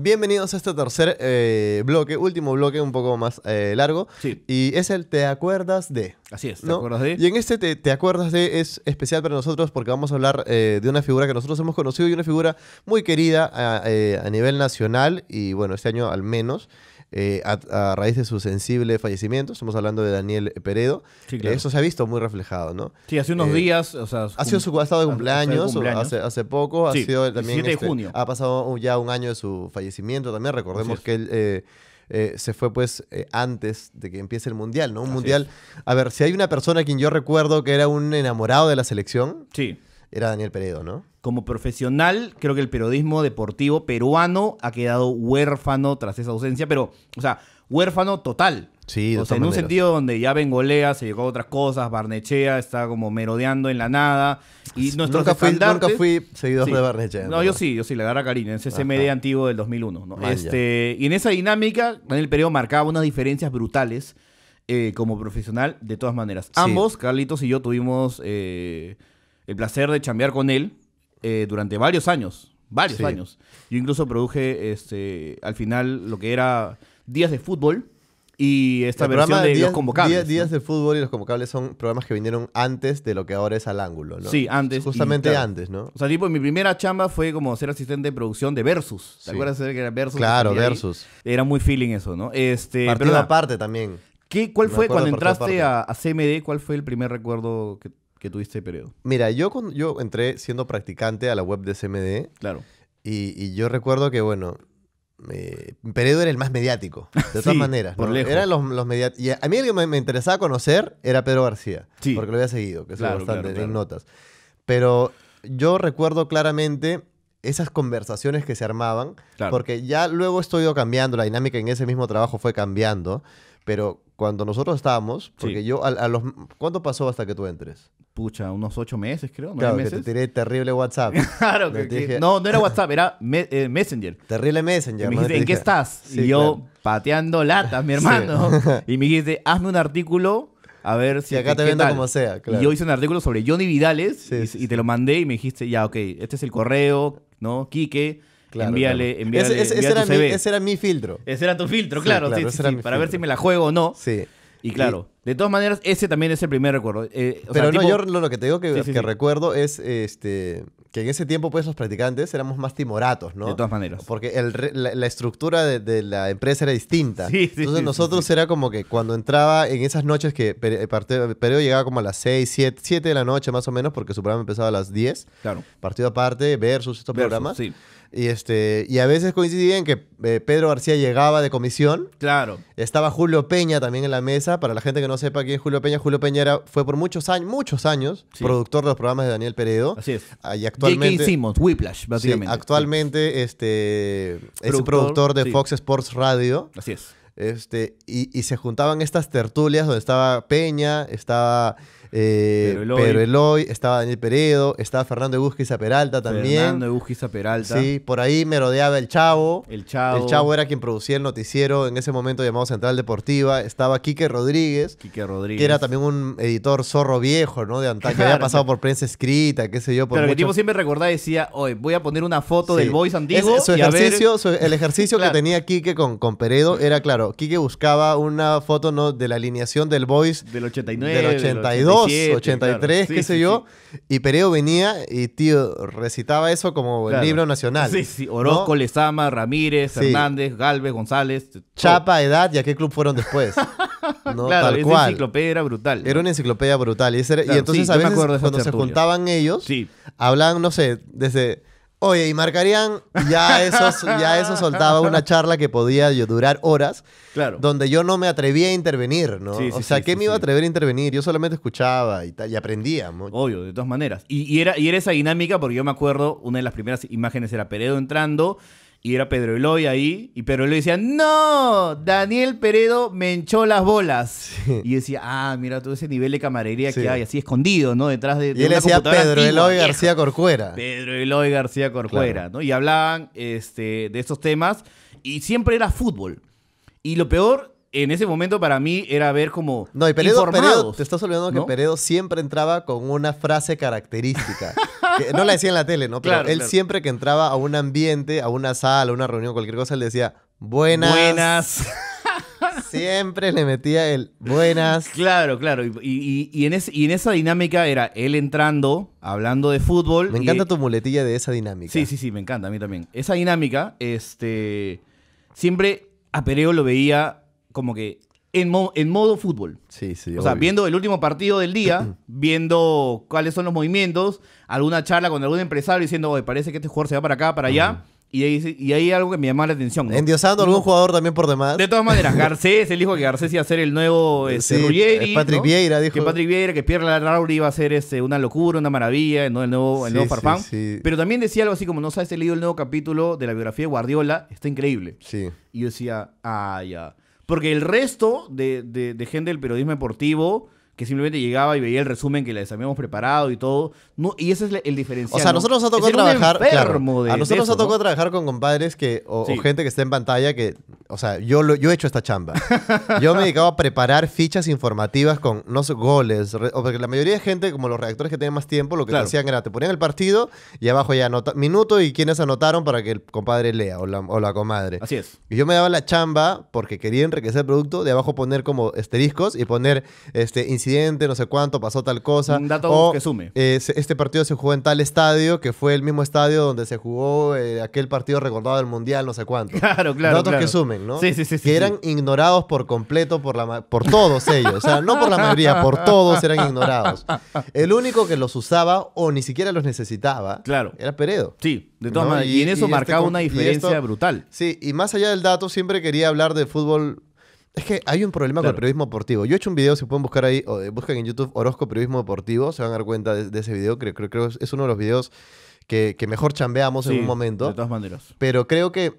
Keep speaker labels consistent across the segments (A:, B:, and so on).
A: Bienvenidos a este tercer eh, bloque, último bloque, un poco más eh, largo. Y es el Te acuerdas de. Así es, ¿te acuerdas de? Y en este te, acuerdas de es especial para nosotros porque vamos a hablar eh, de una figura que nosotros hemos conocido y una figura muy querida a, a nivel nacional y bueno, este año al menos. Eh, a, raíz de su sensible fallecimiento. Estamos hablando de Daniel Peredo. Eh, eso se ha visto muy reflejado, ¿no?
B: Sí, hace unos eh, días. O sea, ha sido su estado de cumpleaños, Hace, poco. ha sido este,
A: Ha pasado ya un año de su fallecimiento también. Recordemos que él. se fue pues antes de que empiece el mundial, ¿no? Un mundial. A ver, si hay una persona a quien yo recuerdo que era un enamorado de la selección. Sí
B: era Daniel Peredo, ¿no? Como profesional, creo que el periodismo deportivo peruano ha quedado huérfano tras esa ausencia, pero, o sea, huérfano total. Sí, o sea, en un sentido donde ya Bengolea se llegó a otras cosas, Barnechea está como merodeando en la nada. Y nunca, fui, seguidor de Barnechea. No, yo sí, yo sí, le agarra cariño, en ese medio antiguo del 2001. este, y en esa dinámica, Daniel Peredo marcaba unas diferencias brutales eh, como profesional, de todas maneras. Ambos, Carlitos y yo, tuvimos... Eh, el placer de chambear con él eh, durante varios años. Varios años. Yo incluso produje este, al final lo que era Días de Fútbol y esta versión de, días, convocables. Días,
A: de fútbol y los convocables son programas que vinieron antes de lo que ahora es al ángulo, ¿no? Sí, antes. Justamente antes, ¿no? O
B: sea, tipo, mi primera chamba fue como ser asistente de producción de Versus. ¿Te acuerdas de que era Versus? Claro, Versus. Era muy feeling eso, ¿no? Este, Partido pero, aparte también. ¿qué, ¿Cuál fue cuando entraste a, a, CMD? ¿Cuál fue el primer recuerdo que que tuviste periodo? Mira, yo,
A: yo entré siendo practicante a la web de CMD. Claro. Y, y yo recuerdo que, bueno, Peredo era el más mediático, de todas maneras. Eran los, los mediáticos. Y a mí el que me, interesaba conocer era Pedro García, sí. porque lo había seguido, que es bastante en notas. Pero yo recuerdo claramente esas conversaciones que se armaban, porque ya luego estoy ido cambiando, la dinámica en ese mismo trabajo fue cambiando, pero cuando nosotros estábamos, porque yo a, los... ¿Cuánto pasó hasta que tú entres? pucha, unos ocho meses, creo. Nueve claro,
B: meses. terrible WhatsApp. claro, no, no era WhatsApp, era eh, Messenger. Terrible Messenger. me dijiste, ¿en qué estás? y yo, pateando latas, mi hermano. y me dijiste, hazme un artículo. A ver si. Y acá te vendo como sea, claro. Y yo hice un artículo sobre Johnny Vidales y, te lo mandé y me dijiste, ya, ok, este es el correo, ¿no? Quique, envíale, envíale, ese, era mi, filtro. Ese era tu filtro, claro. Sí, para ver si me la juego o no. Sí. Y claro, de todas maneras, ese también es el primer recuerdo. Eh, pero no, yo lo, que te digo que,
A: recuerdo es este en ese tiempo, pues, los practicantes éramos más timoratos, ¿no? De todas maneras. Porque la, estructura de, la empresa era distinta. Sí, sí, Entonces, nosotros era como que cuando entraba en esas noches que el llegaba como a las 6, 7, 7 de la noche más o menos, porque su programa empezaba a las 10. Claro. Partido aparte, versus estos programas. Sí. Y, este, y a veces coincidía en que eh, Pedro García llegaba de comisión. Claro. Estaba Julio Peña también en la mesa. Para la gente que no sepa quién es Julio Peña, Julio Peña fue por muchos años, muchos años, productor de los programas de Daniel Peredo. Así es. Ah, y actual actualmente. Simmons, Whiplash, actualmente este, es un productor de Fox Sports Radio. Así es. Este, y, y se juntaban estas tertulias donde estaba Peña, estaba eh, pero Pedro, Eloy. estaba Daniel Peredo, estaba Fernando de a Peralta también. Fernando de Peralta. Sí, por ahí merodeaba el Chavo. El Chavo. El Chavo era quien producía el noticiero en ese momento llamado Central Deportiva. Estaba Quique Rodríguez.
B: Quique Rodríguez. Que era
A: también un editor zorro viejo, ¿no? De antaño. Había pasado por prensa escrita, qué sé yo. Por Pero el tipo
B: siempre recordaba y decía, hoy voy a poner una foto del Voice antiguo. ejercicio,
A: el ejercicio que tenía Quique con, con Peredo era, claro, Quique buscaba una foto ¿no? de la alineación del Voice del 89, del Del 82 83, qué sé yo. Y Pereo venía y, tío, recitaba eso como el libro nacional. Sí, sí. Orozco,
B: Lezama, Ramírez, Hernández, Galvez, González. Chapa,
A: Edad y a qué club fueron después.
B: ¿no? Tal cual. Una
A: enciclopedia brutal. Era una enciclopedia brutal. Y, entonces a veces cuando se juntaban ellos, hablaban, no sé, desde Oye, y Marcarían ya eso, ya eso soltaba una charla que podía durar horas, claro. donde yo no me atrevía a intervenir, ¿no? o sea, ¿qué
B: me iba a atrever a intervenir? Yo solamente escuchaba y, y aprendía. Obvio, de todas maneras. Y, era, y era esa dinámica, porque yo me acuerdo, una de las primeras imágenes era Peredo entrando y era Pedro Eloy ahí, y Pedro Eloy decía, no, Daniel Peredo me enchó las bolas. Y decía, ah, mira todo ese nivel de camarería que hay, así escondido, ¿no? Detrás de... de y él decía Pedro Eloy García Corcuera. Pedro Eloy García Corcuera, ¿no? Y hablaban este, de estos temas, y siempre era fútbol. Y lo peor en ese momento para mí era ver como. No, y Peredo,
A: te estás olvidando que
B: Peredo siempre
A: entraba con una frase característica. no la decía en la tele, ¿no? Pero claro, él siempre que entraba a un ambiente, a una sala, a una reunión, cualquier cosa,
B: él decía, buenas. Buenas. Siempre le metía el buenas. Claro, claro. Y, en en esa dinámica era él entrando, hablando de fútbol. Me encanta tu muletilla de esa dinámica. Sí, sí, sí, me encanta, a mí también. Esa dinámica, este. Siempre a Pereo lo veía como que en, modo fútbol. Sí, sí. O sea, viendo el último partido del día, viendo cuáles son los movimientos, alguna charla con algún empresario diciendo, oye, parece que este jugador se va para acá, para allá. Y ahí, y algo que me llama la atención. Endiosando algún
A: jugador también por demás. De todas
B: maneras, Garcés, el hijo que Garcés iba a ser el nuevo eh, Patrick Vieira dijo. Que Patrick Vieira, que Pierre Larrauri iba a ser este, una locura, una maravilla, el nuevo, el nuevo Pero también decía algo así como, no sabes, he leído el nuevo capítulo de la biografía de Guardiola, está increíble. Sí. Y yo decía, ah, ya. Porque el resto de, de, gente del periodismo deportivo que simplemente llegaba y veía el resumen que les habíamos preparado y todo. y ese es el diferencial. O sea, nosotros nos ha tocado trabajar. a nosotros nos ha tocado trabajar con compadres que, o, gente
A: que está en pantalla que. O sea, yo, yo he hecho esta chamba. yo me dedicaba a preparar fichas informativas con, no sé, goles. porque la mayoría de gente, como los redactores que tienen más tiempo, lo que hacían era te ponían el partido y abajo ya anota, minuto y quienes anotaron para que el compadre lea o la, comadre. Así es. Y yo me daba la chamba porque quería enriquecer el producto, de abajo poner como esteriscos y poner este, no sé cuánto, pasó tal cosa. Un dato que sume. Eh, este partido se jugó en tal estadio, que fue el mismo estadio donde se jugó eh, aquel partido recordado del Mundial, no sé cuánto. Claro, claro. Datos que sumen, ¿no? Sí, sí, sí. Que eran ignorados por completo por, la, por todos ellos. O sea, no por la mayoría, por todos eran ignorados. El único que los usaba o ni siquiera los necesitaba claro. era Peredo. Sí, de todas maneras. Y, en eso este marcaba una diferencia brutal. Sí, y más allá del dato, siempre quería hablar de fútbol es que hay un problema con el periodismo deportivo. Yo he hecho un video, se pueden buscar ahí, o, eh, buscan en YouTube Orozco Periodismo Deportivo, se van a dar cuenta de, ese video, creo, creo, creo es uno de los videos que, mejor chambeamos en un momento. De todas maneras. Pero creo que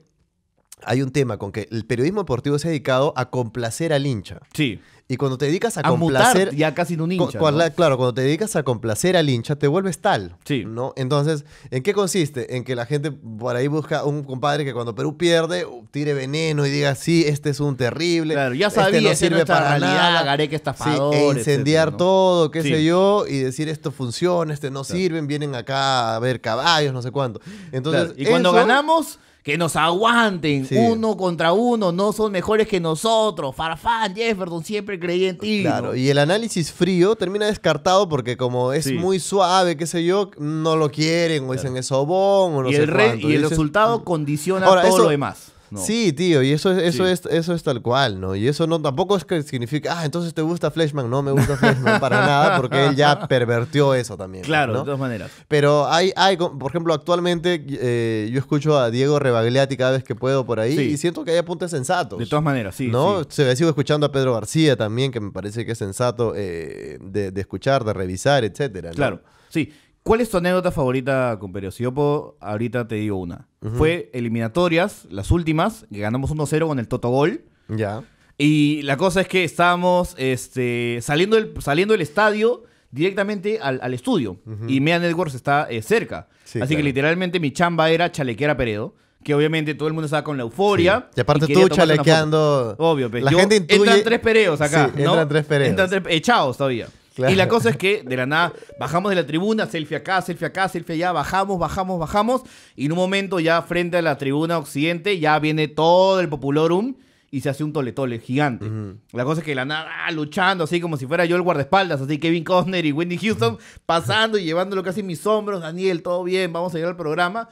A: hay un tema con que el periodismo deportivo se ha dedicado a complacer al hincha. Sí. Y cuando te dedicas
B: a, complacer. ya casi no un hincha.
A: claro, cuando te dedicas a complacer al hincha, te vuelves tal. Sí. ¿no? Entonces, ¿en qué consiste? En que la gente por ahí busca un compadre que cuando Perú pierde, uh, tire veneno y diga, sí, este es un terrible. Claro, ya este sabía, este no sirve para nada.
B: Gareca estafador. Sí, e incendiar todo,
A: qué sé yo, y decir esto funciona, este no sirve. vienen acá a ver caballos, no sé cuánto. Entonces. Y cuando
B: ganamos que nos aguanten uno contra uno, no son mejores que nosotros. Farfán, Jefferson, siempre creí en ti. Claro,
A: y el análisis frío termina descartado porque como es muy suave, qué sé yo, no lo quieren, o dicen es sobón, o no y el Y, el resultado mm". condiciona todo eso, lo demás. Sí, tío, y eso es, eso, es, eso es tal cual, ¿no? Y eso no tampoco es que significa, ah, entonces te gusta Fleshman. No me gusta Fleshman para nada, porque él ya pervertió eso también. Pues, claro, de todas maneras. Pero hay, hay por ejemplo, actualmente eh, yo escucho a Diego Rebagliati cada vez que puedo por ahí y siento que hay apuntes sensatos. De todas maneras, sí. ¿No? Se, sigo escuchando a Pedro García también, que me parece que
B: es sensato eh, de, escuchar, de revisar, etcétera. Claro, sí. ¿Cuál es tu anécdota favorita con Periosiopo? Ahorita te digo una. Fue eliminatorias, las últimas, que ganamos 1-0 con el Totogol. Ya. Y la cosa es que estábamos este, saliendo, del, saliendo del estadio directamente al, estudio. Y Media Networks está eh, cerca. Así que literalmente mi chamba era chalequear a Peredo. Que obviamente todo el mundo estaba con la euforia. Y aparte tú chalequeando.
A: Obvio, la Entran tres pereos acá. Entran tres pereos. Entran
B: tres echados todavía. Y la cosa es que de la nada bajamos de la tribuna, selfie acá, selfie acá, selfie allá, bajamos, bajamos, bajamos. Y en un momento ya frente a la tribuna occidente ya viene todo el populorum y se hace un toletole gigante. La cosa es que de la nada ah, luchando así como si fuera yo el guardaespaldas, así Kevin Costner y Wendy Houston pasando y llevándolo casi en mis hombros. Daniel, todo bien, vamos a ir al programa.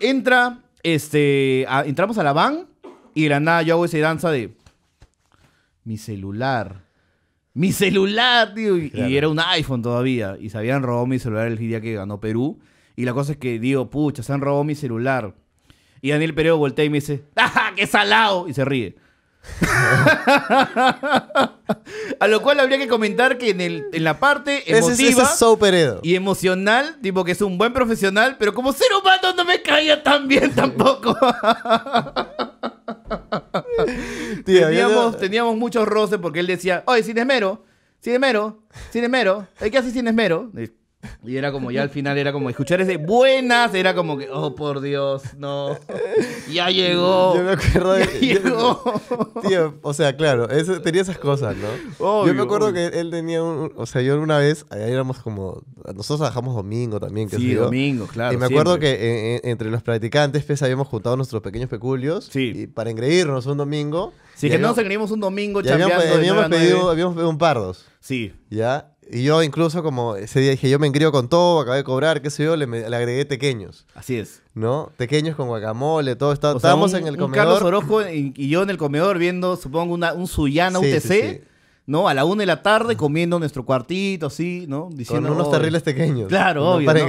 B: Entra, este, entramos a la van y de la nada yo hago esa danza de mi celular mi celular, tío. Y, era un iPhone todavía. Y se habían robado mi celular el día que ganó Perú. Y la cosa es que digo, pucha, se han robado mi celular. Y Daniel Pereo voltea y me dice, ¡Ajá, qué salado! Y se ríe. a lo cual habría que comentar que en, el, en la parte emotiva y emocional, tipo que es un buen profesional, pero como ser humano no me caía tan bien tampoco.
A: teníamos,
B: teníamos muchos roces porque él decía, oye, sin esmero, sin esmero, sin esmero, ¿qué haces sin esmero? Y era como ya al final, era como escuchar ese buenas, era como que, oh por Dios, no, ya llegó. Yo me acuerdo ya que llegó.
A: Tío, o sea, claro, tenía esas cosas, ¿no? yo me acuerdo que él tenía un. O sea, yo una vez, ahí éramos como. Nosotros trabajamos domingo también, que Sí, domingo, claro. Y me acuerdo que eh, eh, entre los practicantes, pues habíamos juntado nuestros pequeños peculios. Sí. Y, para engreírnos un domingo. Sí, que no nos un domingo, chaval. habíamos, pedido, habíamos pedido un pardos. Sí. ¿Ya? Y yo incluso como ese día dije, yo me engrío con todo, acabé de cobrar, qué sé yo, le, agregué pequeños. Así es. ¿No? Pequeños con guacamole, todo. Está, estábamos en el comedor. Carlos
B: Orojo y, yo en el comedor viendo, supongo, una, un Suyana UTC. ¿no? A la una de la tarde comiendo nuestro cuartito, así, ¿no? Diciendo, unos terribles pequeños. Claro, obvio. Para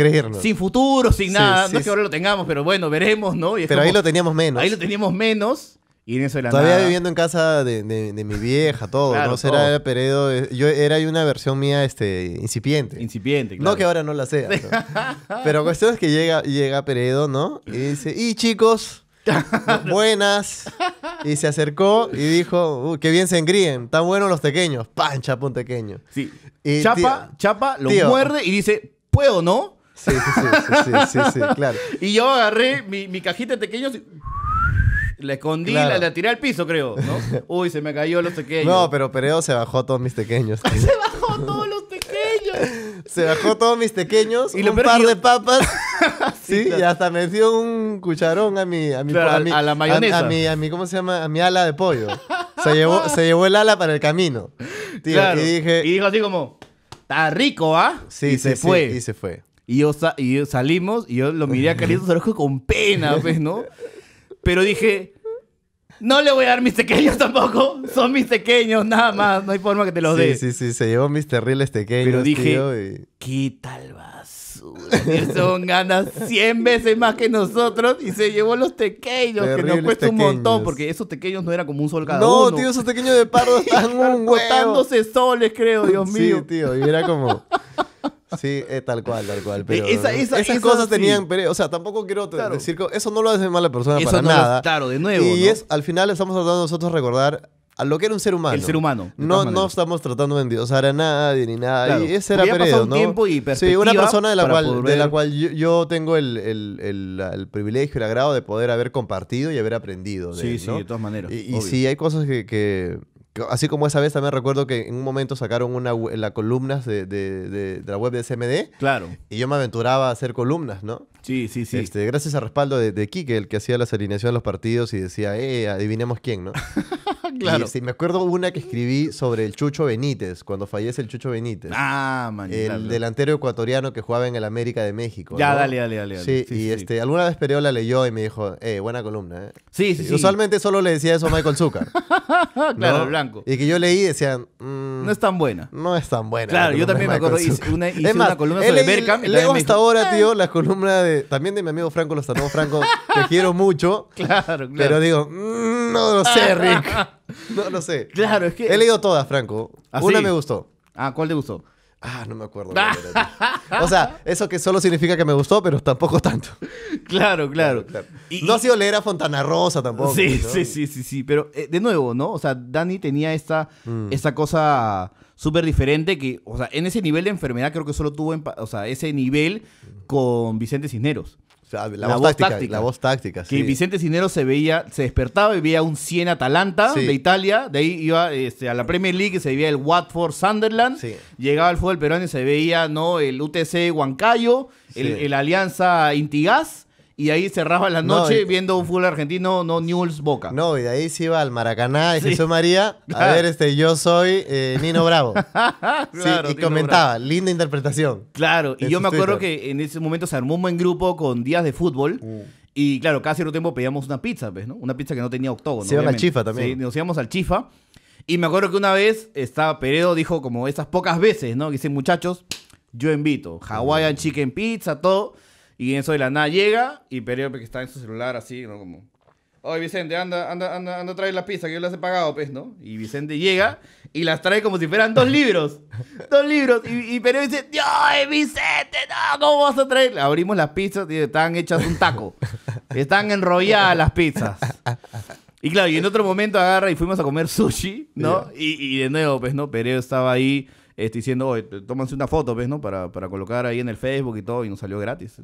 B: Sin futuro, sin nada. no es que ahora lo tengamos, pero bueno, veremos, ¿no? Y pero ahí lo teníamos menos. Ahí lo teníamos menos. Y en eso de la Todavía viviendo en
A: casa de, mi vieja, todo. claro, ¿no? Era el eh, Yo era una versión mía este, incipiente. Incipiente, claro. No que ahora no la sea. Pero Pero cuestión es que llega, llega Peredo, ¿no? Y dice, y chicos, buenas. Y se acercó y dijo, qué bien se engríen, tan buenos los pequeños. Pan, chapa un pequeño. Sí. chapa, chapa, lo muerde y
B: dice, ¿puedo, no? Sí, sí, sí, sí, sí, sí, claro. Y yo agarré mi, mi cajita de pequeños y la escondí, la, la, tiré al piso, creo, ¿no? Uy, se me cayó los pequeños. No,
A: pero Pereo se bajó todos mis pequeños. se bajó
B: todos los pequeños.
A: se bajó todos mis pequeños, y un par de papas. sí, y hasta me dio un cucharón a mi... A, mi, a, la mayonesa. A, mi, a ¿cómo se llama? A mi ala de pollo. se, llevó, se llevó el ala para el camino. y dije...
B: Y dijo así como, está rico, ¿ah? Sí, se fue. y se fue. Y yo, y salimos y yo lo miré a Carlitos Orozco con pena, pues, ¿no? Pero dije, no le voy a dar mis tequeños tampoco. Son mis tequeños, nada más. No hay forma que te los dé. Sí,
A: sí, sí. Se llevó mis terribles tequeños. Pero dije, tío, y... ¿qué tal
B: Son ganas 100 veces más que nosotros y se llevó los tequeños, que nos cuesta un montón, porque esos tequeños no era como un sol cada uno. No, tío, esos tequeños de pardo están un huevo. soles,
A: creo, Dios mío. Sí, tío, y era como.
B: Sí, eh, tal cual, tal cual. Eh, esas cosas tenían,
A: pero, o sea, tampoco quiero decir que eso no lo hace mala persona para nada. claro, de nuevo. Y es, al final estamos tratando nosotros de recordar a lo que era un ser humano. El ser humano. No, no estamos tratando de endiosar a nadie ni nada. Y ese era Peredo, ¿no? sí, una persona de la cual, yo, tengo el, privilegio el agrado de poder haber compartido y haber aprendido. sí, sí, de todas
B: maneras. Y, y sí, hay
A: cosas que Así como esa vez también recuerdo que en un momento sacaron una, la columnas de, de, la web de SMD. Claro. Y yo me aventuraba a hacer columnas, ¿no? Sí, sí, sí. Este, gracias al respaldo de, Kike, el que hacía las alineaciones de los partidos y decía, eh, adivinemos quién, ¿no? claro. sí, me acuerdo una que escribí sobre el Chucho Benítez, cuando fallece el Chucho Benítez. Ah, man. El delantero ecuatoriano que jugaba en el América de México. Ya, dale, dale, dale, Sí, y este, alguna vez Pereo la leyó y me dijo, eh, buena columna, ¿eh? Sí, sí, Usualmente solo le decía eso a Michael Zucker.
B: claro, blanco.
A: Y que yo leí y decían... Mm, no es tan buena. No es tan buena. Claro, yo también me acuerdo, hice una, hice columna sobre hasta ahora, tío, la columna de... También de mi amigo Franco Lozano. Franco, te quiero mucho. Claro, claro. Pero digo, mm, no lo sé, Rick. No, no sé. Claro, es que. He leído todas, Franco. ¿Ah, Una me gustó. Ah, ¿cuál te gustó? Ah, no me acuerdo. o sea, eso que solo significa que me gustó,
B: pero tampoco tanto. Claro, claro. no ha sido leer a Fontana Rosa tampoco. Sí, sí, sí, sí, sí. Pero eh, de nuevo, ¿no? O sea, Dani tenía esta, mm. esta cosa súper diferente que, o sea, en ese nivel de enfermedad creo que solo tuvo, o sea, ese nivel con Vicente Cisneros. La, voz, táctica, La voz táctica, Que Vicente Sinero se veía, se despertaba y veía un 100 Atalanta de Italia. De ahí iba este, a la Premier League se veía el Watford Sunderland. Llegaba al fútbol peruano y se veía ¿no? el UTC Huancayo, el, el Alianza Intigas y ahí cerraba la noche viendo un fútbol argentino, no Newell's Boca.
A: No, y de ahí se iba al Maracaná de sí. Jesús María. A ver, este, yo soy eh, Nino Bravo.
B: y comentaba,
A: linda interpretación. Claro, y yo me acuerdo
B: que en ese momento se armó un buen grupo con días de fútbol. Mm. Y claro, casi cierto tiempo pedíamos una pizza, ¿ves? Pues, una pizza que no tenía octógono. Se iban al chifa también. Sí, nos íbamos al chifa. Y me acuerdo que una vez estaba Peredo, dijo como esas pocas veces, ¿no? Que dice, muchachos, yo invito. Hawaiian mm. chicken pizza, todo. Y eso de la nada llega y Pereo pues, que está en su celular así, ¿no? Como, oye Vicente, anda, anda, anda, anda, traer las pizza que yo las he pagado, pues, ¿no? Y Vicente llega y las trae como si fueran dos libros. dos libros. Y, y dice, Dios, Vicente, no, ¿cómo vas a traer? Abrimos las pizzas y están hechas un taco. Están enrolladas las pizzas. Y claro, y en otro momento agarra y fuimos a comer sushi, ¿no? Y, y de nuevo, pues, ¿no? Pereo estaba ahí este, diciendo, tómanse una foto, ¿ves, no? Para, para, colocar ahí en el Facebook y todo, y nos salió gratis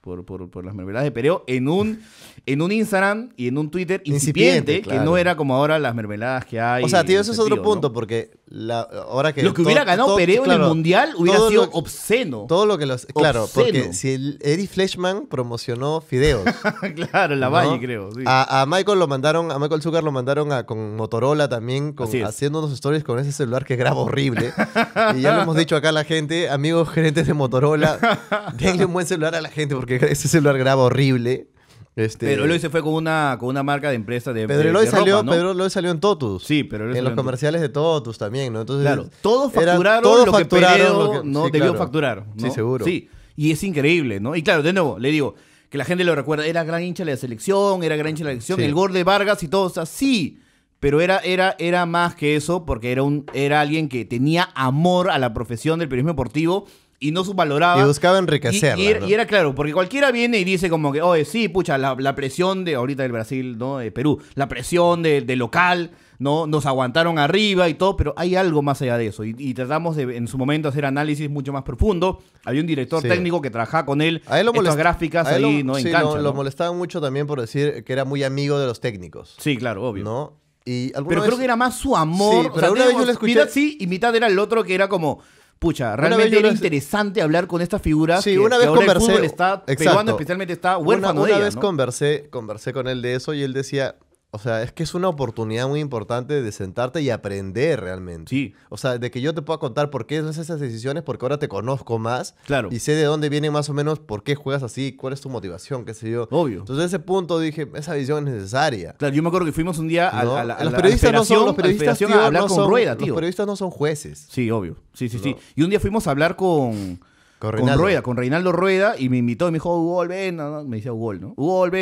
B: por, por, por, las mermeladas Pero en un, en un Instagram y en un Twitter incipiente, que no era como ahora las mermeladas que hay. O sea, tío, ese es otro punto, porque que
A: lo que hubiera ganado Pereo en el mundial hubiera sido obsceno. Todo lo que los. Claro, porque si Eddie Fleshman promocionó Fideos. claro, la Valle, creo. A, Michael lo mandaron, a Michael Zucker lo mandaron con Motorola también, con, haciendo unos stories con ese celular que graba horrible. y ya lo hemos dicho acá a la gente, amigos gerentes de Motorola, denle un buen celular
B: a la gente porque ese
A: celular graba horrible pero este, Pedro Eloy
B: se fue con una, con una marca de empresa de. Pedro Eloy, salió, Pedro
A: Eloy salió en Totus. Sí, pero En los comerciales de Totus también, ¿no? Entonces, claro, todos facturaron todo lo, que Pedro, no debió facturar. Sí, seguro. Sí,
B: y es increíble, ¿no? Y claro, de nuevo, le digo, que la gente lo recuerda, era gran hincha de la selección, era gran hincha de la selección, el gol de Vargas y todo, o sea, sí, pero era, era, era más que eso, porque era, un, era alguien que tenía amor a la profesión del periodismo deportivo y no subvaloraba. Y buscaba enriquecer Y, era, claro, porque cualquiera viene y dice como que, oye, sí, pucha, la, presión de ahorita del Brasil, ¿no? De Perú, la presión de local, ¿no? Nos aguantaron arriba y todo, pero hay algo más allá de eso. Y, tratamos de, en su momento, hacer análisis mucho más profundo. Había un director técnico que trabajaba con él, a él lo molest... gráficas ahí, ¿no? Sí, en Lo molestaban mucho también por decir que era muy amigo de los técnicos. Sí, claro, obvio. ¿No? pero creo que era más su amor. Sí, pero una vez yo lo escuché... Mitad sí y mitad era el otro que era como pucha, realmente era interesante hablar con esta figura. Sí, que, una vez ahora conversé. El está especialmente está huérfano Una, una vez
A: conversé, conversé con él de eso y él decía, o sea, es que es una oportunidad muy importante de sentarte y aprender realmente. Sí. O sea, de que yo te pueda contar por qué haces esas decisiones, porque ahora te conozco más. Claro. Y sé de dónde viene más o menos por qué juegas así, cuál es tu motivación, qué sé yo. Obvio. Entonces, ese punto dije, esa visión es necesaria. Claro, yo
B: me acuerdo que fuimos un día a, la, los periodistas no son, periodistas, hablar con Rueda, tío. Los periodistas no son jueces. Sí, obvio. Sí, sí, sí. Y un día fuimos a hablar con con, Rueda, con Reinaldo Rueda, y me invitó y me dijo, Hugo, ven, me decía Hugo, ¿no?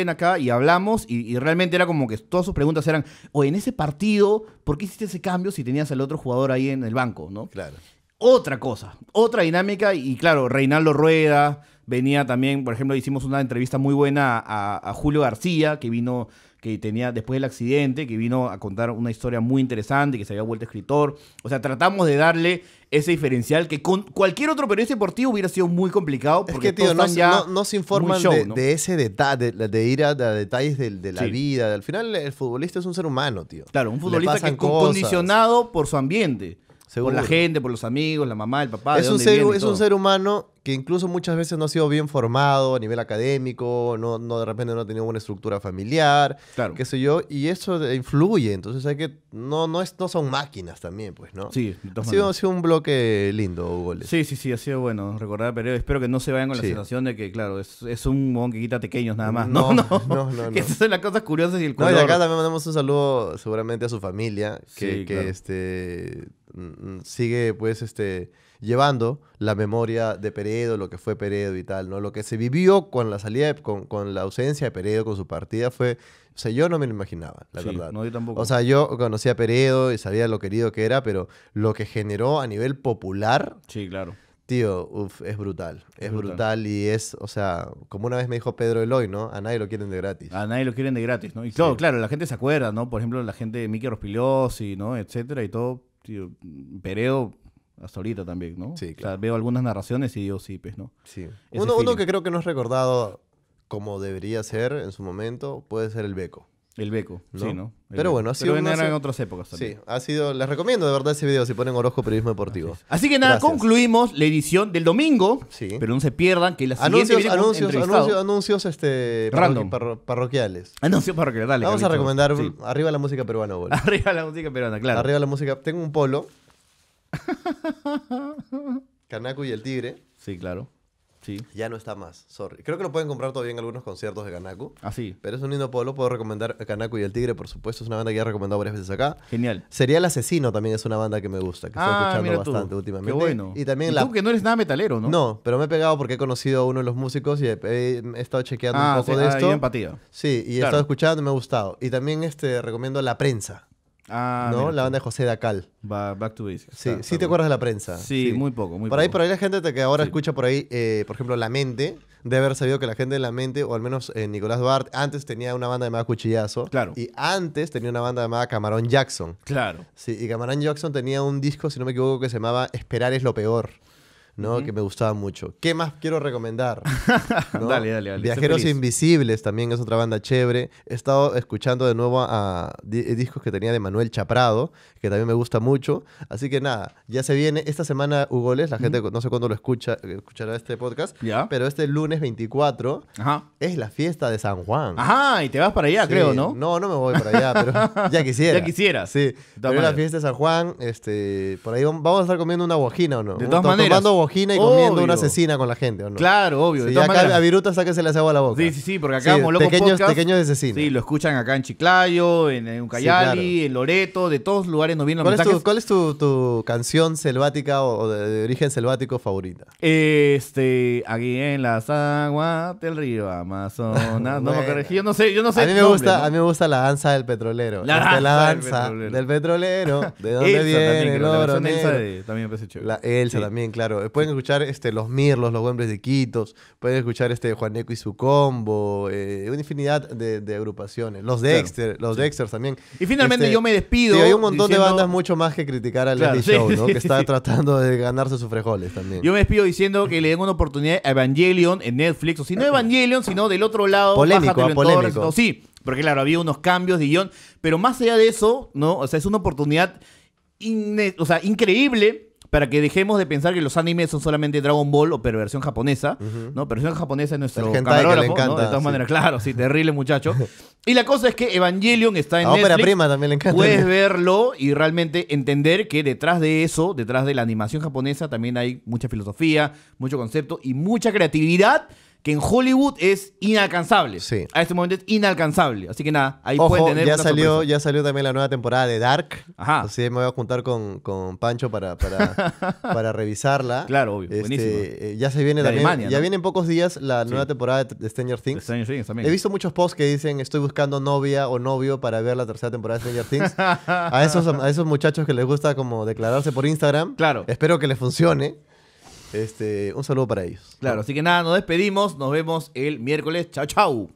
B: acá, y hablamos, y, realmente era como que todas sus preguntas eran, oye, en ese partido, ¿por qué hiciste ese cambio si tenías al otro jugador ahí en el banco, ¿no? Claro. Otra cosa, otra dinámica, y claro, Reinaldo Rueda venía también, por ejemplo, hicimos una entrevista muy buena a Julio García, que vino que tenía después del accidente, que vino a contar una historia muy interesante, que se había vuelto escritor. O sea, tratamos de darle ese diferencial que con cualquier otro periodista deportivo hubiera sido muy complicado. Porque es que, tío, no, ya no, se informan de,
A: ese detalle, de, ir a, detalles de, la vida. Al
B: final, el futbolista es un ser humano, tío. Claro, un futbolista que condicionado por su ambiente. Por la gente, por los amigos, la mamá, el papá. Es, un, ser, es un ser
A: humano que incluso muchas veces no ha sido bien formado a nivel académico, no, de repente no ha tenido buena estructura familiar, claro. qué sé yo, y
B: eso influye. Entonces
A: hay que. No, no, es, son máquinas también, pues, ¿no? Sí,
B: ha sido, un bloque lindo, Hugo. Sí, sí, sí, ha sido bueno recordar pero Espero que no se vayan con la sensación de que, claro, es, un mon que quita pequeños nada más. No, no, no. no, que esas son las cosas curiosas y el color. No, y acá también
A: mandamos un saludo seguramente a su familia, que, que
B: este
A: Mm, sigue pues este llevando la memoria de Peredo, lo que fue Peredo y tal, ¿no? Lo que se vivió con la salida, con, la ausencia de Peredo, con su partida, fue... O sea, yo no me lo imaginaba, la verdad. No, yo tampoco. O sea, yo conocía a Peredo y sabía lo querido que era, pero lo que generó a nivel popular... Sí, claro. Tío, uf, es brutal. Es, brutal. y es, o
B: sea, como una vez me dijo Pedro Eloy, ¿no? A nadie lo quieren de gratis. A nadie lo quieren de gratis, ¿no? Y todo, claro, la gente se acuerda, ¿no? Por ejemplo, la gente de Mickey y, ¿no? Etcétera y todo Pereo Peredo hasta ahorita también, ¿no? Sí, claro. O sea, veo algunas narraciones y yo sí, pues, ¿no? Sí. uno, uno
A: que creo que no es recordado como debería ser en su momento puede ser el Beco. El Beco, sí, ¿no? pero bueno, ha sido. Pero en otras épocas también. Sí, ha sido. Les recomiendo de verdad ese video si ponen Orozco Periodismo Deportivo. Así, que nada, concluimos
B: la edición del domingo. Sí. Pero no se pierdan que la siguiente Anuncios, anuncios, anuncios,
A: anuncios este, parroquiales. Anuncios parroquiales, dale. Vamos a recomendar Arriba la música peruana, boludo. Arriba la música peruana, claro. Arriba la música. Tengo un polo. Canaco y el tigre. Sí, claro. Ya no está más, sorry. Creo que lo pueden comprar todavía en algunos conciertos de Kanaku. Así. Ah, pero es un lindo polo, puedo recomendar Kanaku y el Tigre, por supuesto. Es una banda que ya he recomendado varias veces acá. Genial. Sería El Asesino también es una banda que me gusta, que estoy ah, escuchando bastante últimamente. bueno. Y también tú que no eres nada metalero, ¿no? No, pero me he pegado porque he conocido a uno de los músicos y he, estado chequeando un ah, poco de esto. empatía. Sí, y he estado escuchando y me ha gustado. Y también este, recomiendo La Prensa Ah, ¿no? la banda de José Dacal. back to Basics. Sí, sí te acuerdas de la prensa. Sí,
B: muy poco, muy por poco. ahí, por
A: ahí la gente que ahora escucha por ahí, eh, por ejemplo, La Mente, de haber sabido que la gente de La Mente, o al menos eh, Nicolás Bart, antes tenía una banda llamada Cuchillazo. Claro. Y antes tenía una banda llamada Camarón Jackson. Claro. Sí, y Camarón Jackson tenía un disco, si no me equivoco, que se llamaba Esperar es lo peor. ¿no? Que me gustaba mucho. ¿Qué más quiero recomendar? dale, dale, dale. Viajeros Invisibles también es otra banda chévere. He estado escuchando de nuevo a, discos que tenía de Manuel Chaprado, que también me gusta mucho. Así que nada, ya se viene. Esta semana, Hugoles, la gente no sé cuándo lo escucha, escuchará este podcast, pero este lunes 24 es la fiesta de San Juan. Ajá, y te vas para allá, creo, ¿no? No, no me voy para allá, pero ya quisiera. ya quisiera. Sí, pero la fiesta de San Juan, este, por ahí vamos a estar comiendo una guajina, ¿o no? De todas maneras. Tomando y comiendo una asesina con la gente, ¿o no? Claro,
B: obvio. Y acá a Viruta sáquese la agua a la boca. Sí, sí, sí, porque acá Sí, loco. pequeños- Podcast, pequeños asesinos. Sí, lo escuchan acá en Chiclayo, en, Ucayali, en Loreto, de todos lugares nos vienen los ¿Cuál es,
A: cuál es tu, canción selvática o de, origen selvático favorita? Este, aquí en las aguas
B: del río Amazonas. No, me corregí, yo no sé, yo no sé. a, mí me gusta, a
A: mí me gusta la danza del petrolero. La este, danza del petrolero. ¿De dónde viene el la oro Elsa también chévere. La Elsa también, claro pueden escuchar este, los Mirlos, los Hombres de Quitos, pueden escuchar este Juaneco y su combo, eh, una infinidad de, agrupaciones. Los Dexter, los Dexter
B: también. Y finalmente este, yo me despido. hay un montón de bandas
A: mucho más que criticar al claro, Show, que está tratando de ganarse sus frejoles. también.
B: Yo me despido diciendo que le den una oportunidad a Evangelion en Netflix, o si no Evangelion, sino del otro lado. Polémico, ah, polémico. sí, porque claro, había unos cambios de guión, pero más allá de eso, ¿no? O sea, es una oportunidad o sea, increíble para que dejemos de pensar que los animes son solamente Dragon Ball o perversión japonesa, ¿no? Perversión japonesa es nuestro camarógrafo, encanta, De todas maneras, claro, sí, terrible muchacho. Y la cosa es que Evangelion está en prima también Puedes verlo y realmente entender que detrás de eso, detrás de la animación japonesa, también hay mucha filosofía, mucho concepto y mucha creatividad que en Hollywood es inalcanzable. Sí. A este momento es inalcanzable. Así que nada, ahí pueden tener ya salió, ya
A: salió también la nueva temporada de Dark. Ajá. Así que me voy a juntar con, Pancho para, para, revisarla. Claro, obvio. Este, buenísimo. Eh, ya se viene también. Ya viene en pocos días la nueva temporada de Stranger Things. Stranger Things también. He visto muchos posts que dicen estoy buscando novia o novio para ver la tercera temporada de Stranger Things. a, esos, a esos muchachos que les gusta como declararse por Instagram. Claro. Espero que les funcione.
B: Este, un
A: saludo para ellos.
B: Claro, así que nada, nos despedimos. Nos vemos el miércoles. Chao, chao.